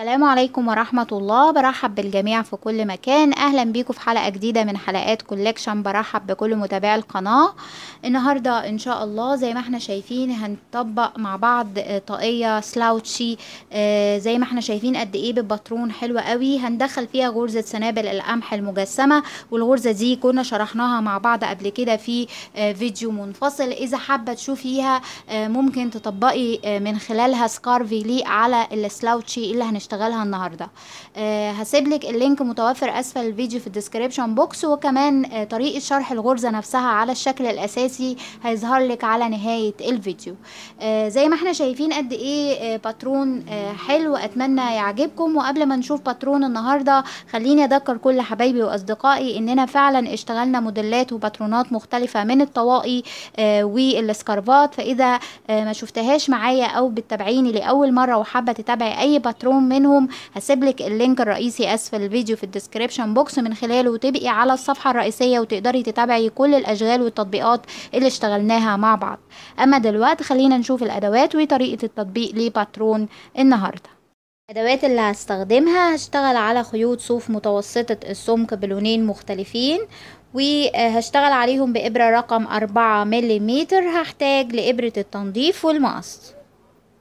السلام عليكم ورحمة الله برحب بالجميع في كل مكان أهلا بيكم في حلقة جديدة من حلقات كولكشن برحب بكل متابعي القناة النهاردة إن شاء الله زي ما احنا شايفين هنطبق مع بعض آه، طاقية سلاوتشي آه، زي ما احنا شايفين قد ايه بالباترون حلوة قوي هندخل فيها غرزة سنابل القمح المجسمة والغرزة دي كنا شرحناها مع بعض قبل كده في آه، فيديو منفصل إذا حابة تشوفيها ممكن تطبقي من خلالها سكارفي لي على السلاوتشي اللي هنشتغل هشتغلها النهارده آه، هسيب لك اللينك متوفر اسفل الفيديو في الديسكريبشن بوكس وكمان آه، طريقه شرح الغرزه نفسها على الشكل الاساسي هيظهر لك على نهايه الفيديو آه، زي ما احنا شايفين قد ايه باترون حلو اتمنى يعجبكم وقبل ما نشوف باترون النهارده خليني اذكر كل حبايبي واصدقائي اننا فعلا اشتغلنا موديلات وباترونات مختلفه من الطواقي والاسكارفات فاذا ما شفتهاش معايا او بتتابعيني لاول مره وحابه تتابعي اي باترون من منهم هسيب لك اللينك الرئيسي اسفل الفيديو في الديسكريبشن بوكس من خلاله تبقي على الصفحه الرئيسيه وتقدري تتابعي كل الاشغال والتطبيقات اللي اشتغلناها مع بعض اما دلوقتي خلينا نشوف الادوات وطريقه التطبيق لباترون النهارده الادوات اللي هستخدمها هشتغل على خيوط صوف متوسطة السمك بلونين مختلفين وهشتغل عليهم بإبرة رقم أربعة مليمتر هحتاج لإبرة التنظيف والمقص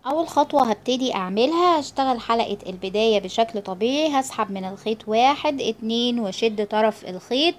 اول خطوة هبتدي اعملها هشتغل حلقة البداية بشكل طبيعي هسحب من الخيط واحد اتنين وشد طرف الخيط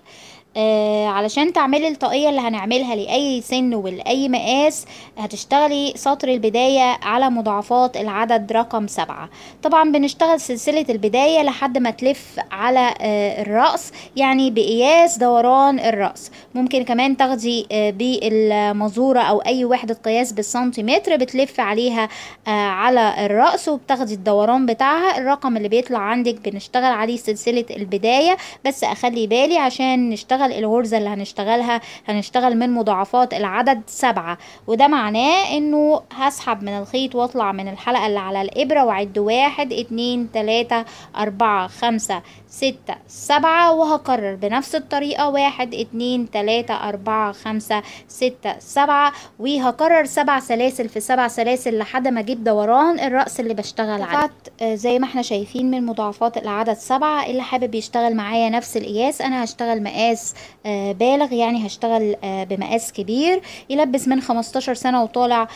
آه علشان تعملي الطاقية اللي هنعملها لأي سن ولأي مقاس هتشتغلي سطر البداية على مضاعفات العدد رقم سبعة طبعا بنشتغل سلسلة البداية لحد ما تلف على آه الرأس يعني بقياس دوران الرأس ممكن كمان تاخدي آه بالمزورة أو أي وحدة قياس بالسنتيمتر بتلف عليها آه، على الرأس وبتاخدي الدوران بتاعها الرقم اللي بيطلع عندك بنشتغل عليه سلسلة البداية بس أخلي بالي عشان نشتغل هنشتغل الغرزة اللي هنشتغلها هنشتغل من مضاعفات العدد سبعة وده معناه انه هسحب من الخيط واطلع من الحلقة اللي على الابرة واعد واحد اتنين تلاتة اربعة خمسة ستة سبعة وهكرر بنفس الطريقة واحد اتنين تلاتة أربعة خمسة ستة سبعة وهكرر سبع سلاسل في سبع سلاسل لحد ما اجيب دوران الرأس اللي بشتغل عليه آه، زي ما احنا شايفين من مضاعفات العدد سبعة اللي حابب يشتغل معايا نفس القياس أنا هشتغل مقاس آه، بالغ يعني هشتغل آه، بمقاس كبير يلبس من خمستاشر سنة وطالع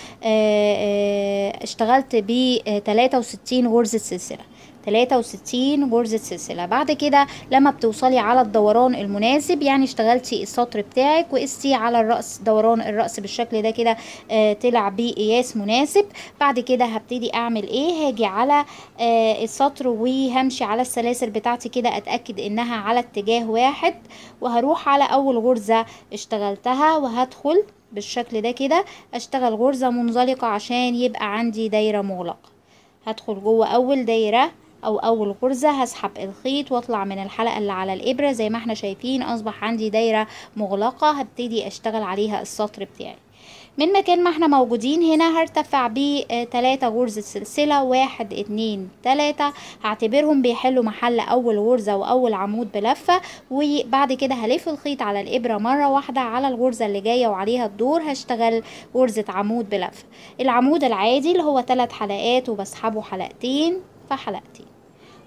اشتغلت ب وستين غرزة سلسلة 63 غرزة سلسلة بعد كده لما بتوصلي على الدوران المناسب يعني اشتغلتي السطر بتاعك وقستي على الرأس دوران الرأس بالشكل ده كده آه طلع بقياس مناسب بعد كده هبتدي اعمل ايه هاجي على آه السطر وهمشي على السلاسل بتاعتي كده اتأكد انها على اتجاه واحد وهروح على اول غرزة اشتغلتها وهدخل بالشكل ده كده اشتغل غرزة منزلقة عشان يبقى عندي دايرة مغلقة هدخل جوه اول دايرة او اول غرزة هسحب الخيط واطلع من الحلقة اللي على الابرة زي ما احنا شايفين اصبح عندي دايرة مغلقة هبتدي اشتغل عليها السطر بتاعي من مكان ما احنا موجودين هنا هرتفع بتلاتة آه، غرزة سلسلة واحد اتنين تلاتة هعتبرهم بيحلوا محل اول غرزة واول عمود بلفة وبعد كده هلف الخيط على الابرة مرة واحدة على الغرزة اللي جاية وعليها الدور هشتغل غرزة عمود بلفة العمود العادي اللي هو تلات حلقات وبسحبه حلقتين فحلقتين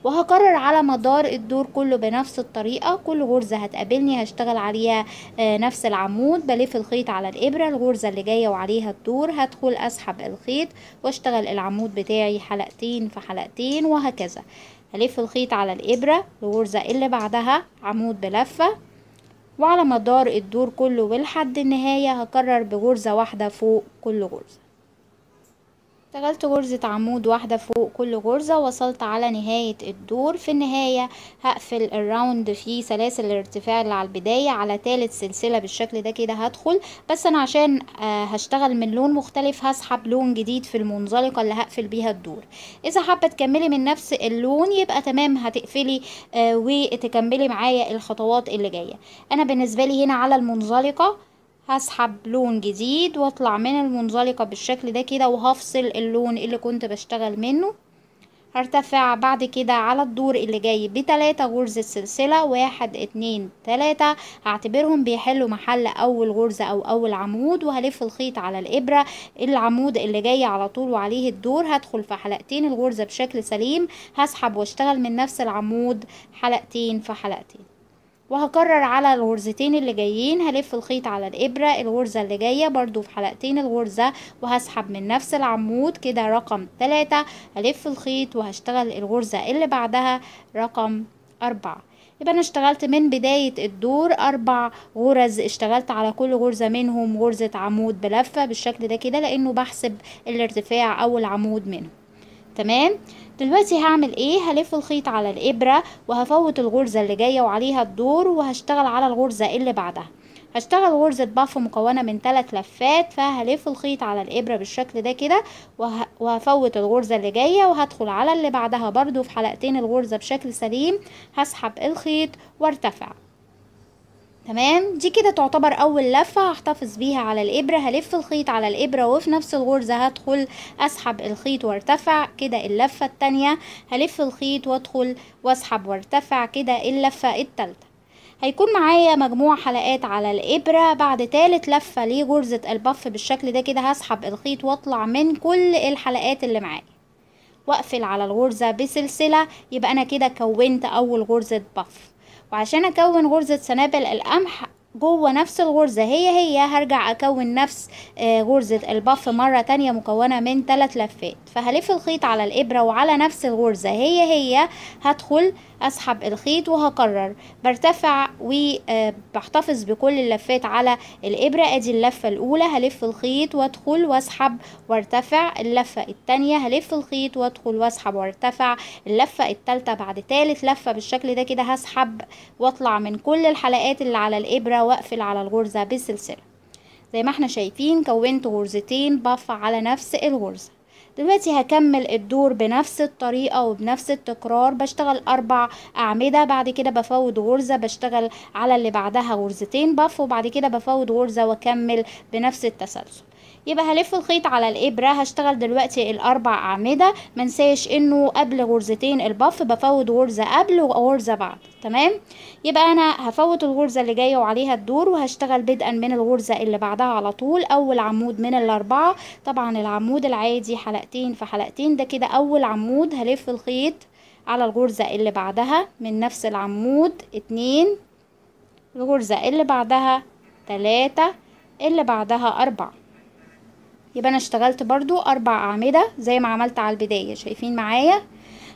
وهكرر على مدار الدور كله بنفس الطريقة كل غرزة هتقابلني هشتغل عليها آه، نفس العمود بلف الخيط على الإبرة الغرزة اللي جاية وعليها الدور هدخل أسحب الخيط واشتغل العمود بتاعي حلقتين في حلقتين وهكذا هلف الخيط على الإبرة الغرزة اللي بعدها عمود بلفة وعلى مدار الدور كله ولحد النهاية هكرر بغرزة واحدة فوق كل غرزة اشتغلت غرزة عمود واحدة فوق كل غرزة وصلت على نهاية الدور في النهاية هقفل الراوند في سلاسل الارتفاع اللي على البداية على تالت سلسلة بالشكل ده كده هدخل بس انا عشان آه هشتغل من لون مختلف هسحب لون جديد في المنزلقة اللي هقفل بيها الدور اذا حابة تكملي من نفس اللون يبقى تمام هتقفلي آه وتكملي معايا الخطوات اللي جاية انا بالنسبة لي هنا على المنزلقة هسحب لون جديد واطلع من المنزلقة بالشكل ده كده وهفصل اللون اللي كنت بشتغل منه هرتفع بعد كده على الدور اللي جاي بتلاتة غرزة سلسلة واحد اتنين تلاتة هعتبرهم بيحلوا محل اول غرزة او اول عمود وهلف الخيط على الابرة العمود اللي جاي على طول وعليه الدور هدخل في حلقتين الغرزة بشكل سليم هسحب واشتغل من نفس العمود حلقتين في حلقتين وهكرر على الغرزتين اللي جايين هلف الخيط على الإبرة الغرزة اللي جاية برضو في حلقتين الغرزة وهسحب من نفس العمود كده رقم تلاتة هلف الخيط وهشتغل الغرزة اللي بعدها رقم أربعة يبقى انا اشتغلت من بداية الدور اربع غرز اشتغلت على كل غرزة منهم غرزة عمود بلفة بالشكل ده كده لانه بحسب الارتفاع او العمود منهم تمام دلوقتي هعمل ايه هلف الخيط على الابره وهفوت الغرزه اللي جايه وعليها الدور وهشتغل على الغرزه اللي بعدها هشتغل غرزة باف مكونة من ثلاث لفات فهلف الخيط على الإبرة بالشكل ده كده وهفوت الغرزة اللي جاية وهدخل على اللي بعدها برضو في حلقتين الغرزة بشكل سليم هسحب الخيط وارتفع تمام دي كده تعتبر اول لفة هحتفظ بيها على الابرة هلف الخيط على الابرة وفي نفس الغرزة هدخل اسحب الخيط وارتفع كده اللفة التانية هلف الخيط وادخل واسحب وارتفع كده اللفة التالتة هيكون معايا مجموع حلقات على الإبرة بعد تالت لفة لغرزة البف بالشكل ده كده هسحب الخيط واطلع من كل الحلقات اللي معايا واقفل على الغرزة بسلسلة يبقى أنا كده كونت أول غرزة بف وعشان اكون غرزة سنابل القمح جوه نفس الغرزة هي هي هرجع اكون نفس آه، غرزة البف مرة تانية مكونة من ثلاث لفات فهلف الخيط على الابرة وعلى نفس الغرزة هي هي هدخل أسحب الخيط وهكرر برتفع وبحتفظ آه، بكل اللفات على الإبرة أدي اللفة الأولى هلف الخيط وأدخل وأسحب وارتفع اللفة التانية هلف الخيط وأدخل وأسحب وارتفع اللفة التالتة بعد تالت لفة بالشكل ده كده هسحب وأطلع من كل الحلقات اللي على الإبرة وأقفل على الغرزة بالسلسلة زي ما احنا شايفين كونت غرزتين بف على نفس الغرزة دلوقتي هكمل الدور بنفس الطريقة وبنفس التكرار بشتغل أربع أعمدة بعد كده بفوض غرزة بشتغل على اللي بعدها غرزتين بف وبعد كده بفوض غرزة واكمل بنفس التسلسل يبقى هلف الخيط على الابره هشتغل دلوقتي الاربع اعمده منساش انه قبل غرزتين البف بفوت غرزه قبل وغرزه بعد تمام يبقى انا هفوت الغرزه اللي جايه وعليها الدور وهشتغل بدءا من الغرزه اللي بعدها على طول اول عمود من الاربعه طبعا العمود العادي حلقتين في حلقتين ده كده اول عمود هلف الخيط على الغرزه اللي بعدها من نفس العمود اتنين الغرزه اللي بعدها تلاتة اللي بعدها أربعة يبقى انا اشتغلت برضو اربع اعمدة زي ما عملت على البداية شايفين معايا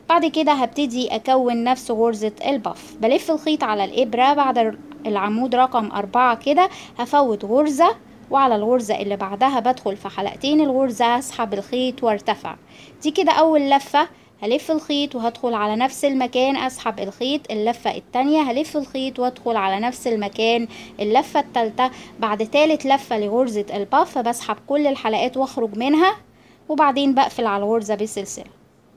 بعد كده هبتدي اكون نفس غرزة الباف بلف الخيط على الابرة بعد العمود رقم اربعة كده هفوت غرزة وعلى الغرزة اللي بعدها بدخل في حلقتين الغرزة اسحب الخيط وارتفع دي كده اول لفة هلف الخيط وهدخل على نفس المكان اسحب الخيط اللفة التانية هلف الخيط وادخل على نفس المكان اللفة التالتة بعد تالت لفة لغرزة الباف بسحب كل الحلقات واخرج منها وبعدين بقفل على الغرزة بسلسلة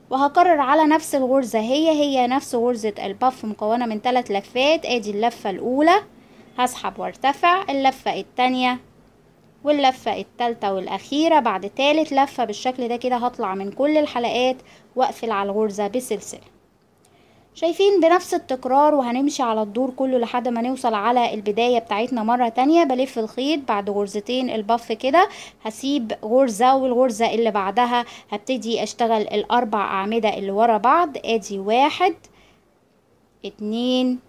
وهكرر على نفس الغرزة هي هي نفس غرزة الباف مكونة من ثلاث لفات ادي اللفة الاولى هسحب وارتفع اللفة التانية واللفة التالتة والأخيرة بعد تالت لفة بالشكل ده كده هطلع من كل الحلقات وأقفل على الغرزة بسلسلة شايفين بنفس التكرار وهنمشي على الدور كله لحد ما نوصل على البداية بتاعتنا مرة تانية بلف الخيط بعد غرزتين البف كده هسيب غرزة والغرزة اللي بعدها هبتدي اشتغل الاربع اعمدة اللي ورا بعض ادي واحد اتنين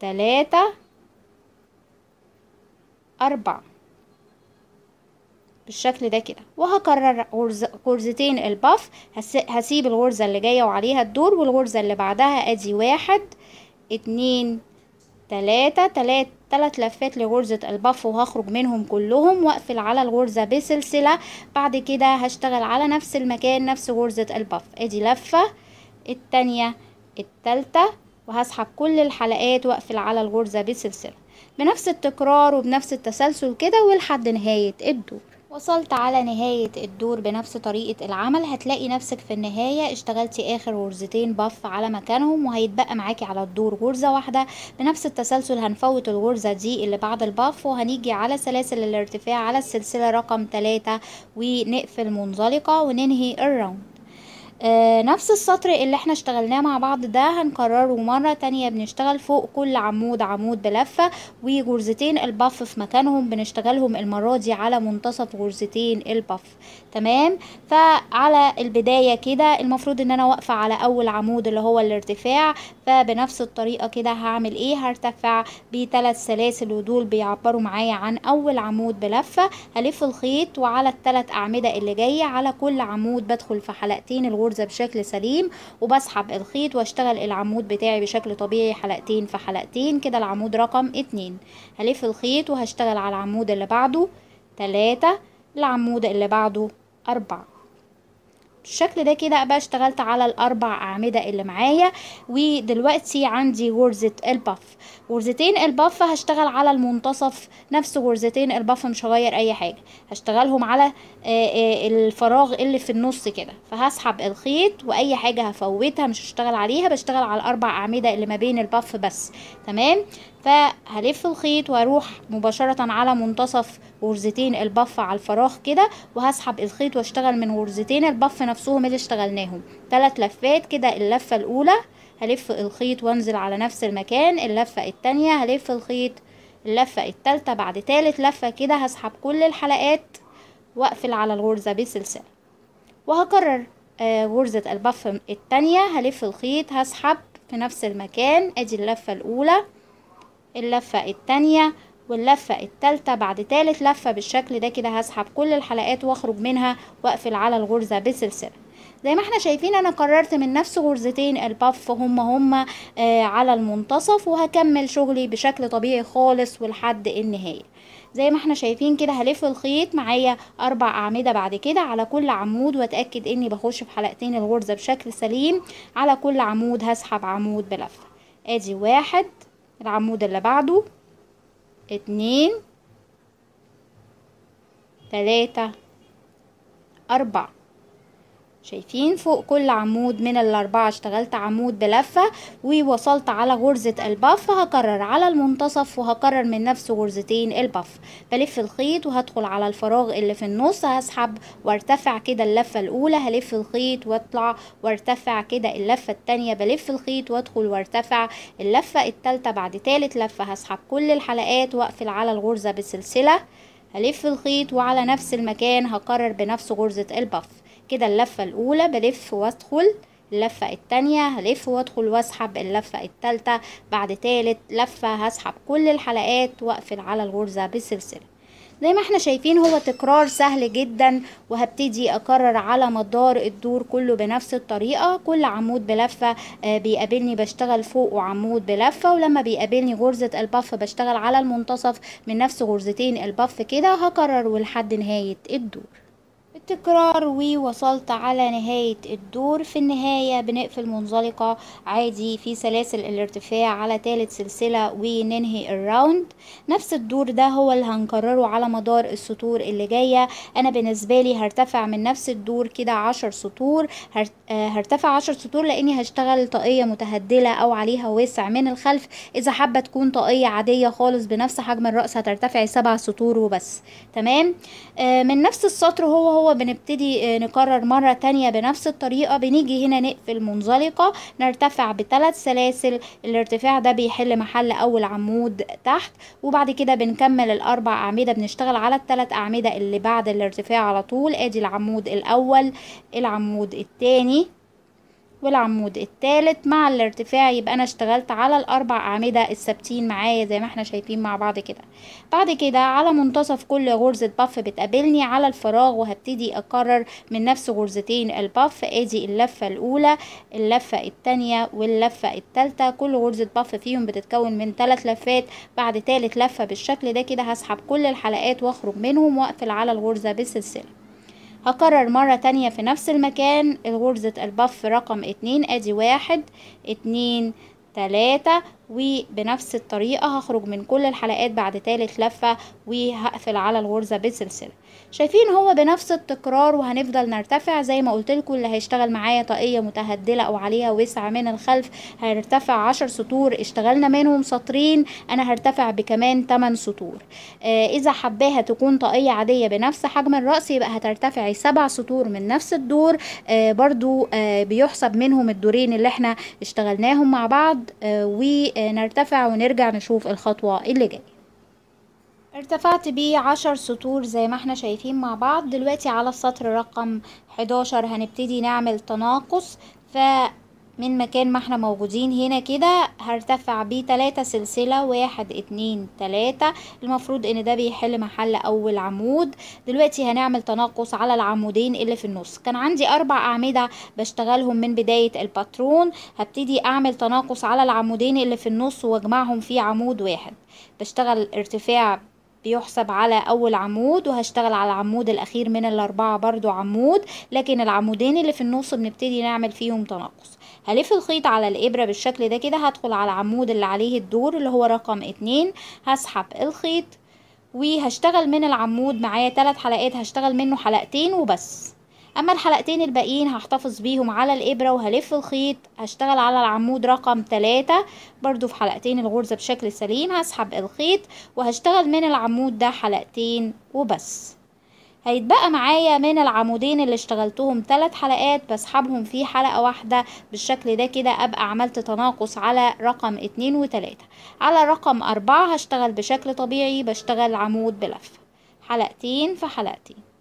تلاتة أربع بالشكل ده كده وهكرر غرزتين الباف هسيب الغرزة اللي جاية وعليها الدور والغرزة اللي بعدها ادي واحد اتنين تلاتة تلات تلات لفات لغرزة الباف وهخرج منهم كلهم واقفل على الغرزة بسلسلة بعد كده هشتغل على نفس المكان نفس غرزة الباف ادي لفة التانية التالتة وهسحب كل الحلقات واقفل على الغرزة بسلسلة بنفس التكرار وبنفس التسلسل كده ولحد نهاية الدور وصلت على نهاية الدور بنفس طريقة العمل هتلاقي نفسك في النهاية اشتغلتي اخر غرزتين بف على مكانهم وهيتبقى معاكي على الدور غرزة واحدة بنفس التسلسل هنفوت الغرزة دي اللي بعد البف وهنيجي على سلاسل الارتفاع على السلسلة رقم 3 ونقفل منزلقة وننهي الراوند آه، نفس السطر اللي احنا اشتغلناه مع بعض ده هنكرره مرة تانية بنشتغل فوق كل عمود عمود بلفة وغرزتين البف في مكانهم بنشتغلهم المرة دي على منتصف غرزتين البف تمام فعلى البداية كده المفروض ان انا واقفة على اول عمود اللي هو الارتفاع فبنفس الطريقة كده هعمل ايه هرتفع بثلاث سلاسل ودول بيعبروا معايا عن اول عمود بلفة هلف الخيط وعلى الثلاث اعمدة اللي جاية على كل عمود بدخل في حلقتين الغرزة الخبزة بشكل سليم وبسحب الخيط واشتغل العمود بتاعي بشكل طبيعي حلقتين في حلقتين كده العمود رقم اتنين هلف الخيط وهشتغل على العمود اللي بعده تلاتة العمود اللي بعده أربعة بالشكل ده كده بقى اشتغلت على الاربع اعمده اللي معايا ودلوقتي عندي غرزه الباف غرزتين الباف هشتغل على المنتصف نفس غرزتين الباف مش هغير اي حاجة هشتغلهم على آه، آه، الفراغ اللي في النص كده فهسحب الخيط واي حاجة هفوتها مش هشتغل عليها بشتغل على الاربع اعمدة اللي ما بين الباف بس تمام فهلف الخيط واروح مباشرة على منتصف غرزتين البف على الفراغ كده وهسحب الخيط واشتغل من غرزتين البف نفسهم اللي اشتغلناهم ثلاث لفات كده اللفة الاولى هلف الخيط وانزل على نفس المكان اللفة التانية هلف الخيط اللفة التالتة بعد تالت لفة كده هسحب كل الحلقات واقفل على الغرزة بسلسلة وهكرر آه، غرزة البف التانية هلف الخيط هسحب في نفس المكان ادي اللفة الاولى اللفة التانية واللفة التالتة بعد تالت لفة بالشكل ده كده هسحب كل الحلقات واخرج منها واقفل على الغرزة بسلسلة زي ما احنا شايفين انا قررت من نفس غرزتين الباف هما هما آه على المنتصف وهكمل شغلي بشكل طبيعي خالص ولحد النهاية زي ما احنا شايفين كده هلف الخيط معايا اربع اعمدة بعد كده على كل عمود واتأكد اني بخش في حلقتين الغرزة بشكل سليم على كل عمود هسحب عمود بلفة ادي واحد العمود اللي بعده اتنين تلاتة أربعة شايفين فوق كل عمود من الاربعة اشتغلت عمود بلفة ووصلت على غرزة الباف هكرر على المنتصف وهكرر من نفس غرزتين الباف بلف الخيط وهدخل على الفراغ اللي في النص هسحب وارتفع كده اللفة الاولى هلف الخيط واطلع وارتفع كده اللفة التانية بلف الخيط وادخل وارتفع اللفة التالتة بعد تالت لفة هسحب كل الحلقات واقفل على الغرزة بسلسلة هلف الخيط وعلى نفس المكان هكرر بنفس غرزة الباف كده اللفة الاولى بلف وادخل اللفة التانية هلف وادخل واسحب اللفة التالتة بعد تالت لفة هسحب كل الحلقات واقفل على الغرزة بالسلسلة زي ما احنا شايفين هو تكرار سهل جدا وهبتدي اكرر على مدار الدور كله بنفس الطريقة كل عمود بلفة آه، بيقابلني بشتغل فوق عمود بلفة ولما بيقابلني غرزة البف بشتغل على المنتصف من نفس غرزتين البف كده هكرر لحد نهاية الدور تكرار ووصلت على نهاية الدور في النهاية بنقفل منزلقة عادي في سلاسل الارتفاع على ثالث سلسلة وننهي الراوند نفس الدور ده هو اللي هنكرره على مدار السطور اللي جاية انا بالنسبة لي هرتفع من نفس الدور كده عشر سطور آه، هرتفع عشر سطور لاني هشتغل طاقية متهدلة او عليها واسع من الخلف اذا حابة تكون طاقية عادية خالص بنفس حجم الرأس هترتفع سبع سطور وبس تمام آه، من نفس السطر هو هو بنبتدي آه، نكرر مرة تانية بنفس الطريقة بنيجي هنا نقفل منزلقة نرتفع بثلاث سلاسل الارتفاع ده بيحل محل اول عمود تحت وبعد كده بنكمل الاربع اعمدة بنشتغل على الثلاث اعمدة اللي بعد الارتفاع على طول ادي العمود الاول العمود التاني والعمود الثالث مع الارتفاع يبقى انا اشتغلت على الاربع اعمده الثابتين معايا زي ما احنا شايفين مع بعض كده بعد كده على منتصف كل غرزه باف بتقابلني على الفراغ وهبتدي اكرر من نفس غرزتين الباف ادي اللفه الاولى اللفه التانية واللفه التالتة كل غرزه باف فيهم بتتكون من ثلاث لفات بعد ثالث لفه بالشكل ده كده هسحب كل الحلقات واخرج منهم واقفل على الغرزه بالسلسله هكرر مرة تانية في نفس المكان غرزة البف رقم اتنين ادي واحد اتنين تلاتة وبنفس الطريقة هخرج من كل الحلقات بعد تالت لفة وهقفل على الغرزة بالسلسلة شايفين هو بنفس التكرار وهنفضل نرتفع زي ما قلتلكوا اللي هيشتغل معايا طاقية متهدلة او عليها وسع من الخلف هيرتفع عشر سطور اشتغلنا منهم سطرين انا هرتفع بكمان 8 سطور آه اذا حباها تكون طاقية عادية بنفس حجم الرأس يبقى هترتفعي سبع سطور من نفس الدور آه برضو آه بيحسب منهم الدورين اللي احنا اشتغلناهم مع بعض آه و آه، آه، نرتفع ونرجع نشوف الخطوة اللي جاية ارتفعت بيه عشر سطور زي ما احنا شايفين مع بعض دلوقتي على السطر رقم 11 هنبتدي نعمل تناقص ف من مكان ما احنا موجودين هنا كده هرتفع بيه تلاتة سلسلة واحد اتنين تلاتة المفروض ان ده بيحل محل اول عمود دلوقتي هنعمل تناقص على العمودين اللي في النص كان عندي اربع اعمدة بشتغلهم من بداية الباترون هبتدي اعمل تناقص على العمودين اللي في النص واجمعهم في عمود واحد بشتغل ارتفاع بيحسب على اول عمود وهشتغل على العمود الاخير من الاربعة برضو عمود لكن العمودين اللي في النص بنبتدي نعمل فيهم تناقص هلف الخيط على الابرة بالشكل ده كده هدخل على العمود اللي عليه الدور اللي هو رقم اتنين هسحب الخيط وهشتغل من العمود معايا تلات حلقات هشتغل منه حلقتين وبس اما الحلقتين الباقيين هحتفظ بيهم على الابره وهلف الخيط هشتغل على العمود رقم 3 برضو في حلقتين الغرزه بشكل سليم هسحب الخيط وهشتغل من العمود ده حلقتين وبس هيتبقى معايا من العمودين اللي اشتغلتهم ثلاث حلقات بسحبهم في حلقة واحدة بالشكل ده كده ابقى عملت تناقص على رقم اتنين وتلاتة على رقم اربعة هشتغل بشكل طبيعي بشتغل عمود بلفة حلقتين في حلقتين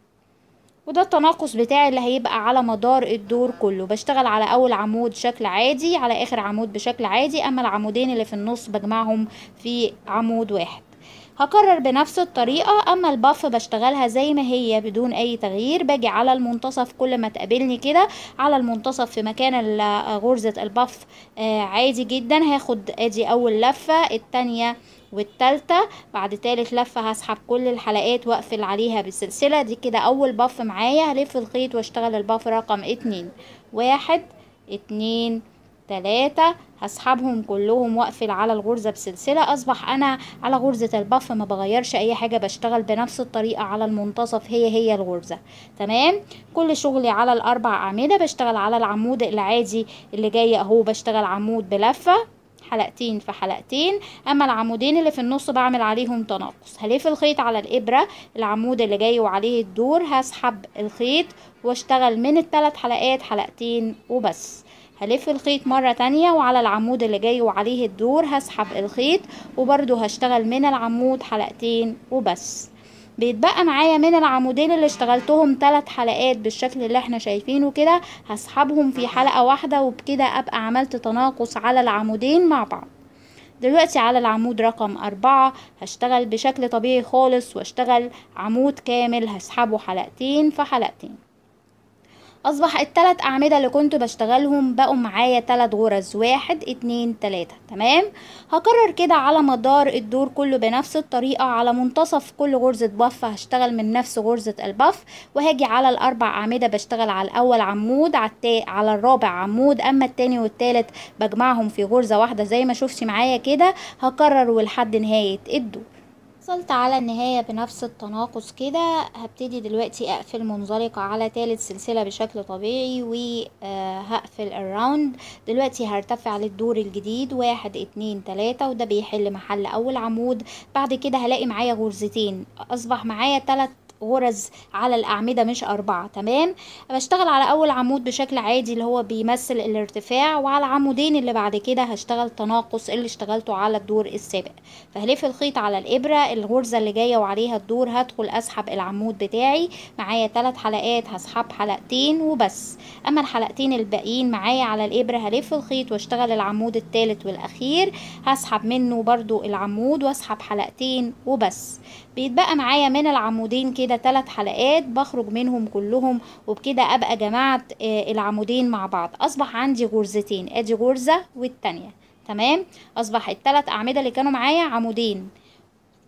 وده التناقص بتاعي اللي هيبقى على مدار الدور كله بشتغل على اول عمود شكل عادي على اخر عمود بشكل عادي اما العمودين اللي في النص بجمعهم في عمود واحد هكرر بنفس الطريقة أما الباف بشتغلها زي ما هي بدون أي تغيير باجي على المنتصف كل ما تقابلني كده على المنتصف في مكان غرزة الباف آه، عادي جدا هاخد ادي أول لفة التانية والتالتة بعد تالت لفة هسحب كل الحلقات واقفل عليها بالسلسلة دي كده اول باف معايا هلف الخيط واشتغل الباف رقم اتنين واحد اتنين تلاتة هسحبهم كلهم واقفل على الغرزة بسلسلة اصبح انا على غرزة البف ما بغيرش اي حاجة بشتغل بنفس الطريقة على المنتصف هي هي الغرزة تمام كل شغلي على الاربع اعمدة بشتغل على العمود العادي اللي جاي اهو بشتغل عمود بلفة حلقتين في حلقتين اما العمودين اللي في النص بعمل عليهم تناقص هلف الخيط على الابره العمود اللي جاي وعليه الدور هسحب الخيط واشتغل من الثلاث حلقات حلقتين وبس هلف الخيط مرة تانية وعلى العمود اللي جاي وعليه الدور هسحب الخيط وبرده هشتغل من العمود حلقتين وبس بيتبقى معايا من العمودين اللي اشتغلتهم ثلاث حلقات بالشكل اللي احنا شايفينه كده هسحبهم في حلقة واحدة وبكده ابقى عملت تناقص على العمودين مع بعض دلوقتي على العمود رقم أربعة هشتغل بشكل طبيعي خالص واشتغل عمود كامل هسحبه حلقتين فحلقتين حلقتين اصبح التلات اعمده اللي كنت بشتغلهم بقوا معايا تلات غرز واحد اتنين تلاته تمام هكرر كده على مدار الدور كله بنفس الطريقه على منتصف كل غرزه بف هشتغل من نفس غرزه البف وهاجي على الاربع اعمده بشتغل على الاول عمود على, التا... على الرابع عمود اما التاني والتالت بجمعهم في غرزه واحده زي ما شفتي معايا كده هكرر ولحد نهايه الدور وصلت على النهاية بنفس التناقص كده هبتدي دلوقتي اقفل منزلقة على تالت سلسلة بشكل طبيعي وهقفل آه، الراوند دلوقتي هرتفع للدور الجديد واحد اتنين تلاتة وده بيحل محل اول عمود بعد كده هلاقي معايا غرزتين اصبح معايا تلات غرز على الأعمدة مش أربعة تمام بشتغل على أول عمود بشكل عادي اللي هو بيمثل الارتفاع وعلى عمودين اللي بعد كده هشتغل تناقص اللي اشتغلته على الدور السابق فهلف الخيط على الإبرة الغرزة اللي جاية وعليها الدور هدخل أسحب العمود بتاعي معايا ثلاث حلقات هسحب حلقتين وبس أما الحلقتين الباقيين معايا على الإبرة هلف الخيط واشتغل العمود الثالث والأخير هسحب منه برضو العمود واسحب حلقتين وبس بيتبقى معايا من العمودين كده ثلاث حلقات بخرج منهم كلهم وبكده ابقى جمعت آه، العمودين مع بعض اصبح عندي غرزتين ادي غرزه والتانيه تمام اصبح الثلاث اعمده اللي كانوا معايا عمودين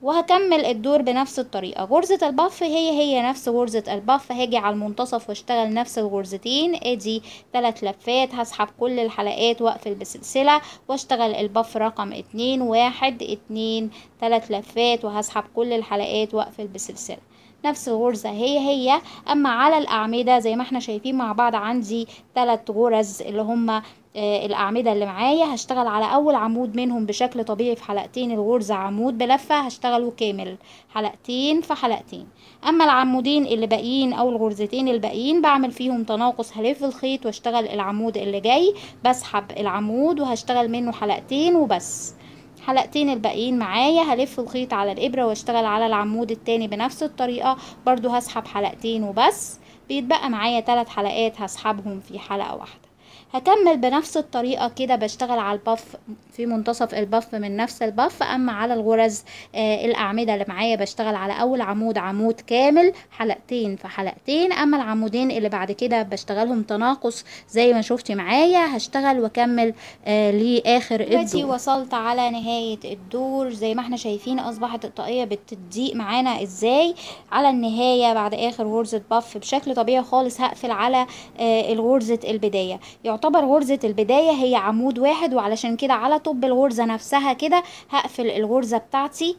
وهكمل الدور بنفس الطريقة غرزة البف هي هي نفس غرزة البف هاجي على المنتصف واشتغل نفس الغرزتين ادي ثلاث لفات هسحب كل الحلقات واقفل بسلسلة واشتغل البف رقم اتنين واحد اتنين ثلاث لفات وهسحب كل الحلقات واقفل بسلسلة نفس الغرزة هي هي أما على الأعمدة زي ما احنا شايفين مع بعض عندي تلات غرز اللي هما آه، الأعمدة اللي معايا هشتغل على أول عمود منهم بشكل طبيعي في حلقتين الغرزة عمود بلفة هشتغله كامل حلقتين في حلقتين أما العمودين اللي باقيين أو الغرزتين الباقيين بعمل فيهم تناقص هلف الخيط واشتغل العمود اللي جاي بسحب العمود وهشتغل منه حلقتين وبس حلقتين الباقيين معايا هلف الخيط على الابره واشتغل على العمود التاني بنفس الطريقه برضو هسحب حلقتين وبس بيتبقى معايا ثلاث حلقات هسحبهم في حلقه واحده هكمل بنفس الطريقة كده بشتغل على البف في منتصف البف من نفس البف اما على الغرز آه الاعمدة اللي معايا بشتغل على اول عمود عمود كامل حلقتين في حلقتين اما العمودين اللي بعد كده بشتغلهم تناقص زي ما شفتي معايا هشتغل واكمل آه لاخر الدور وصلت على نهاية الدور زي ما احنا شايفين اصبحت الطاقية بتضيق معانا ازاي على النهاية بعد اخر غرزة بف بشكل طبيعي خالص هقفل على آه الغرزة البداية يعتبر غرزة البداية هي عمود واحد وعلشان كده على طب الغرزة نفسها كده هقفل الغرزة بتاعتي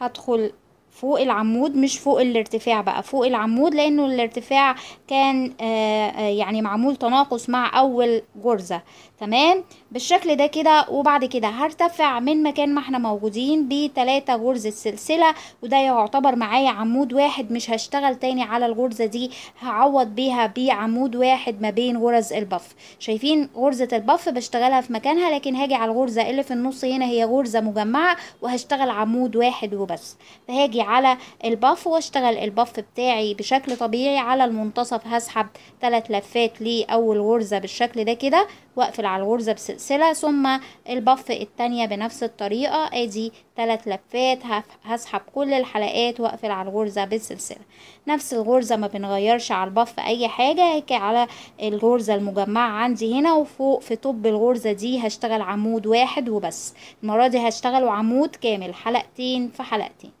هدخل فوق العمود مش فوق الارتفاع بقى فوق العمود لانه الارتفاع كان آه، آه، يعني معمول تناقص مع اول غرزة تمام بالشكل ده كده وبعد كده هرتفع من مكان ما احنا موجودين بتلاتة غرزة سلسلة وده يعتبر معايا عمود واحد مش هشتغل تاني على الغرزة دي هعوض بيها بعمود واحد ما بين غرز البف شايفين غرزة البف بشتغلها في مكانها لكن هاجي على الغرزة اللي في النص هنا هي غرزة مجمعة وهشتغل عمود واحد وبس فهاجي على البف واشتغل البف بتاعي بشكل طبيعي على المنتصف هسحب ثلاث لفات لأول غرزة بالشكل ده كده واقفل على الغرزة بسلسلة ثم البف التانية بنفس الطريقة ادي تلات لفات هسحب كل الحلقات واقفل على الغرزة بالسلسلة نفس الغرزة ما بنغيرش على البف اي حاجة هيك على الغرزة المجمعة عندي هنا وفوق في طب الغرزة دي هشتغل عمود واحد وبس المرة دي هشتغل عمود كامل حلقتين في حلقتين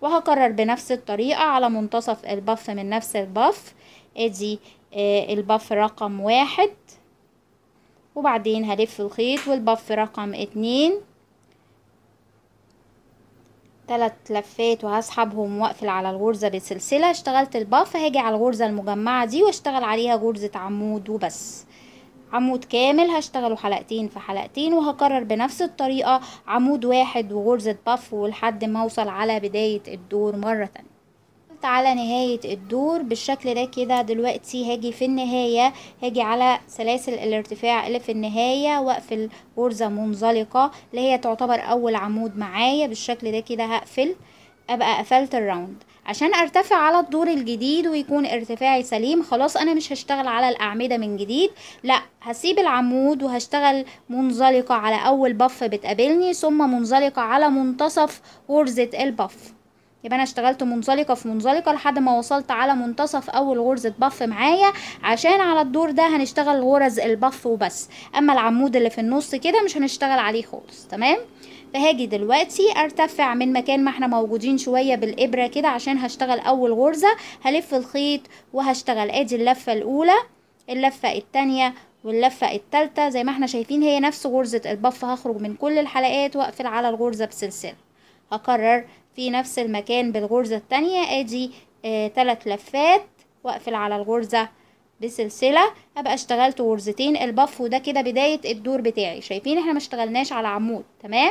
وهكرر بنفس الطريقة على منتصف البف من نفس البف ادي آه، البف رقم واحد وبعدين هلف الخيط والبف رقم اتنين تلات لفات وهسحبهم واقفل على الغرزة بسلسلة اشتغلت الباف هاجي على الغرزة المجمعة دي واشتغل عليها غرزة عمود وبس عمود كامل هشتغله حلقتين في حلقتين وهكرر بنفس الطريقة عمود واحد وغرزة باف ولحد ما اوصل على بداية الدور مرة تانية وصلت على نهاية الدور بالشكل ده كده دلوقتي هاجي في النهاية هاجي على سلاسل الارتفاع اللي في النهاية واقفل غرزة منزلقة اللي هي تعتبر اول عمود معايا بالشكل ده كده هقفل ابقى قفلت الراوند عشان ارتفع على الدور الجديد ويكون ارتفاعي سليم خلاص انا مش هشتغل على الاعمده من جديد لا هسيب العمود وهشتغل منزلقه على اول بف بتقابلني ثم منزلقه على منتصف غرزه البف يبقى انا اشتغلت منزلقه في منزلقه لحد ما وصلت على منتصف اول غرزه بف معايا عشان على الدور ده هنشتغل غرز البف وبس اما العمود اللي في النص كده مش هنشتغل عليه خالص تمام فهاجي دلوقتي ارتفع من مكان ما احنا موجودين شويه بالابره كده عشان هشتغل اول غرزه هلف الخيط وهشتغل ادي اللفه الاولى اللفه الثانيه واللفة التالتة زي ما احنا شايفين هي نفس غرزة البف هخرج من كل الحلقات واقفل على الغرزة بسلسلة هكرر في نفس المكان بالغرزة التانية ادي آه تلات لفات واقفل على الغرزة بسلسلة ابقى اشتغلت غرزتين البف وده كده بداية الدور بتاعي شايفين احنا ما اشتغلناش على عمود تمام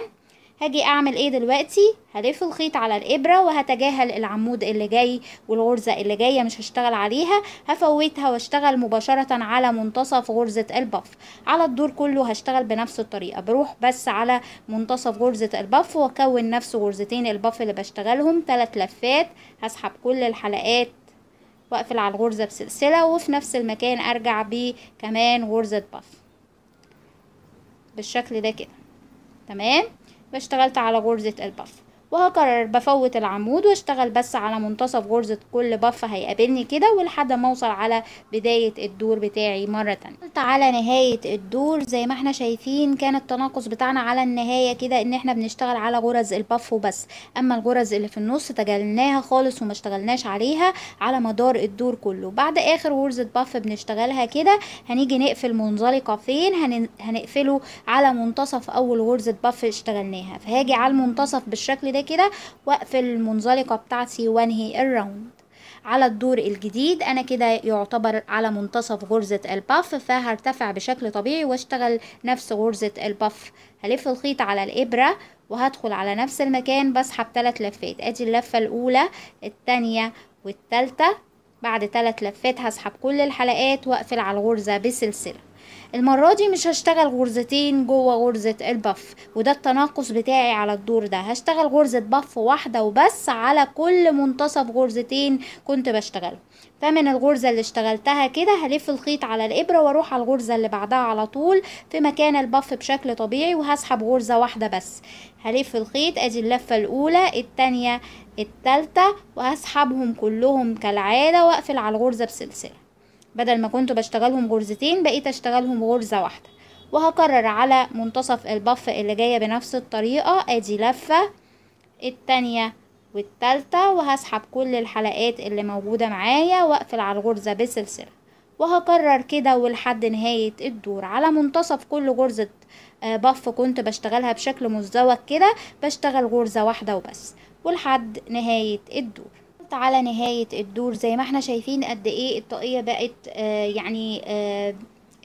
هاجي اعمل ايه دلوقتي هلف الخيط على الابره وهتجاهل العمود اللي جاي والغرزه اللي جايه مش هشتغل عليها هفوتها واشتغل مباشره على منتصف غرزه البف على الدور كله هشتغل بنفس الطريقه بروح بس على منتصف غرزه البف واكون نفس غرزتين البف اللي بشتغلهم ثلاث لفات هسحب كل الحلقات واقفل على الغرزه بسلسله وفي نفس المكان ارجع بكمان غرزه بف بالشكل ده كده تمام واشتغلت على غرزة البف وهقرر بفوت العمود واشتغل بس على منتصف غرزة كل بف هيقابلني كده ولحد ما اوصل على بداية الدور بتاعي مرة تانية قلت على نهاية الدور زي ما احنا شايفين كان التناقص بتاعنا على النهاية كده ان احنا بنشتغل على غرز البف وبس اما الغرز اللي في النص تجلناها خالص وما اشتغلناش عليها على مدار الدور كله بعد اخر غرزة بف بنشتغلها كده هنيجي نقفل منزلقة فين هن... هنقفله على منتصف اول غرزة بف اشتغلناها فهاجي على المنتصف بالشكل ده كده كده واقفل المنزلقة بتاعتي وانهي الراوند على الدور الجديد انا كده يعتبر على منتصف غرزة الباف فهرتفع بشكل طبيعي واشتغل نفس غرزة الباف هلف الخيط على الابرة وهدخل على نفس المكان بسحب ثلاث لفات ادي اللفة الاولى التانية والتالتة بعد ثلاث لفات هسحب كل الحلقات واقفل على الغرزة بسلسلة المرة دي مش هشتغل غرزتين جوه غرزة البف وده التناقص بتاعي على الدور ده هشتغل غرزة بف واحدة وبس على كل منتصف غرزتين كنت بشتغله فمن الغرزة اللي اشتغلتها كده هلف الخيط على الإبرة واروح على الغرزة اللي بعدها على طول في مكان البف بشكل طبيعي وهسحب غرزة واحدة بس هلف الخيط ادي اللفة الأولى التانية التالتة وهسحبهم كلهم كالعادة واقفل على الغرزة بسلسلة بدل ما كنت بشتغلهم غرزتين بقيت اشتغلهم غرزة واحدة وهكرر على منتصف البف اللي جاية بنفس الطريقة ادي لفة التانية والتالتة وهسحب كل الحلقات اللي موجودة معايا واقفل على الغرزة بسلسلة وهكرر كده ولحد نهاية الدور على منتصف كل غرزة آه، بف كنت بشتغلها بشكل مزدوج كده بشتغل غرزة واحدة وبس ولحد نهاية الدور بالظبط على نهاية الدور زي ما احنا شايفين قد ايه الطاقية بقت آه، يعني آه،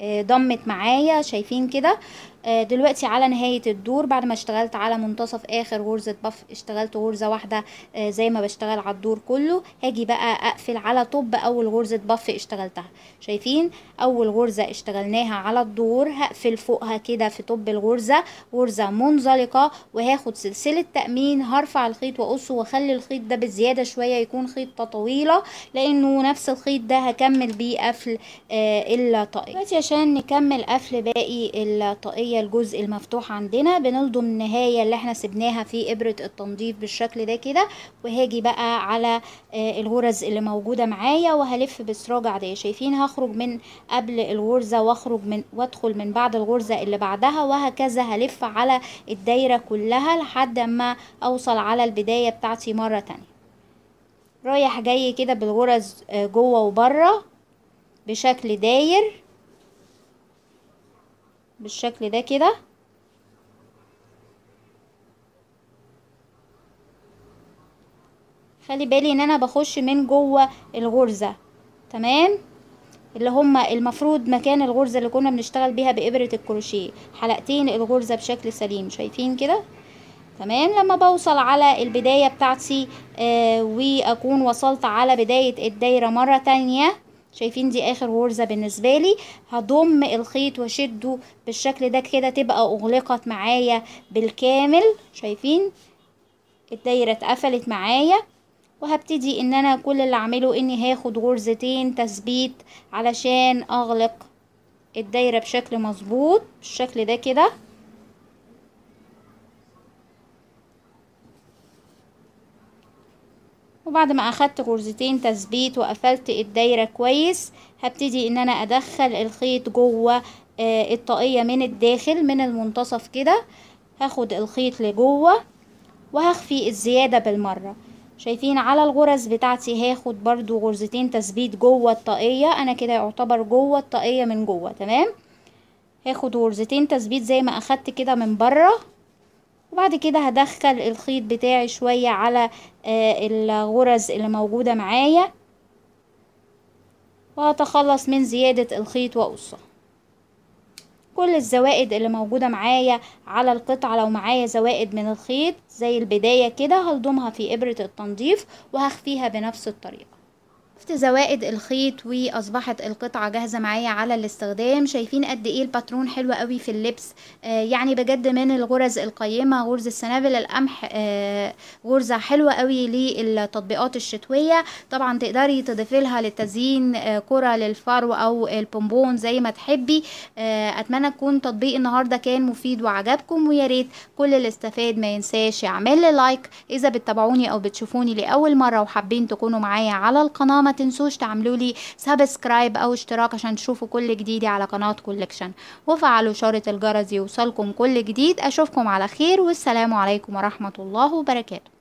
آه، ضمت معايا شايفين كده آه، دلوقتي على نهاية الدور بعد ما اشتغلت على منتصف اخر غرزة بف اشتغلت غرزة واحدة آه، زي ما بشتغل على الدور كله هاجي بقى اقفل على طب اول غرزة بف اشتغلتها شايفين اول غرزة اشتغلناها على الدور هقفل فوقها كده في طب الغرزة غرزة منزلقة وهاخد سلسلة تأمين هرفع الخيط واقصه واخلي الخيط ده بالزيادة شوية يكون خيطة طويلة لانه نفس الخيط ده هكمل بيه قفل آه، الطاقية دلوقتي عشان نكمل قفل باقي الطاقية هي الجزء المفتوح عندنا بنلضم النهاية اللي احنا سبناها في ابرة التنظيف بالشكل ده كده وهاجي بقى على آه، الغرز اللي موجودة معايا وهلف بسراجة عادية شايفين هخرج من قبل الغرزة واخرج من وادخل من بعد الغرزة اللي بعدها وهكذا هلف على الدايرة كلها لحد ما اوصل على البداية بتاعتي مرة تانية رايح جاي كده بالغرز آه، جوه وبره بشكل داير بالشكل ده كده خلي بالي ان انا بخش من جوه الغرزة تمام اللي هما المفروض مكان الغرزة اللي كنا بنشتغل بيها بإبرة الكروشيه حلقتين الغرزة بشكل سليم شايفين كده تمام لما بوصل على البداية بتاعتي آه واكون وصلت على بداية الدايرة مرة تانية شايفين دي اخر غرزة بالنسبة لي هضم الخيط واشده بالشكل ده كده تبقى اغلقت معايا بالكامل شايفين الدايرة اتقفلت معايا وهبتدي ان انا كل اللي اعمله اني هاخد غرزتين تثبيت علشان اغلق الدايرة بشكل مظبوط بالشكل ده كده وبعد ما اخدت غرزتين تثبيت وقفلت الدايرة كويس هبتدي ان انا ادخل الخيط جوه آه الطاقية من الداخل من المنتصف كده هاخد الخيط لجوه وهخفي الزيادة بالمرة شايفين على الغرز بتاعتي هاخد برضو غرزتين تثبيت جوه الطاقية انا كده يعتبر جوه الطاقية من جوه تمام هاخد غرزتين تثبيت زي ما اخدت كده من بره وبعد كده هدخل الخيط بتاعي شوية على آه، الغرز اللي موجودة معايا وهتخلص من زيادة الخيط وقصه كل الزوائد اللي موجودة معايا على القطعة لو معايا زوائد من الخيط زي البداية كده هلضمها في ابرة التنظيف وهخفيها بنفس الطريقة شفت زوائد الخيط واصبحت القطعه جاهزه معايا على الاستخدام شايفين قد ايه الباترون حلو قوي في اللبس آه يعني بجد من الغرز القيمه غرز السنابل القمح آه غرزه حلوه قوي للتطبيقات الشتويه طبعا تقدري تضيفي لها للتزيين آه كره للفرو او البومبون زي ما تحبي آه اتمنى تكون تطبيق النهارده كان مفيد وعجبكم ويا ريت كل اللي استفاد ما ينساش يعمل لي لايك اذا بتتابعوني او بتشوفوني لاول مره وحابين تكونوا معايا على القناه تنسوش تعملوا لي سبسكرايب او اشتراك عشان تشوفوا كل جديد على قناة كولكشن وفعلوا شارة الجرس يوصلكم كل جديد أشوفكم على خير والسلام عليكم ورحمة الله وبركاته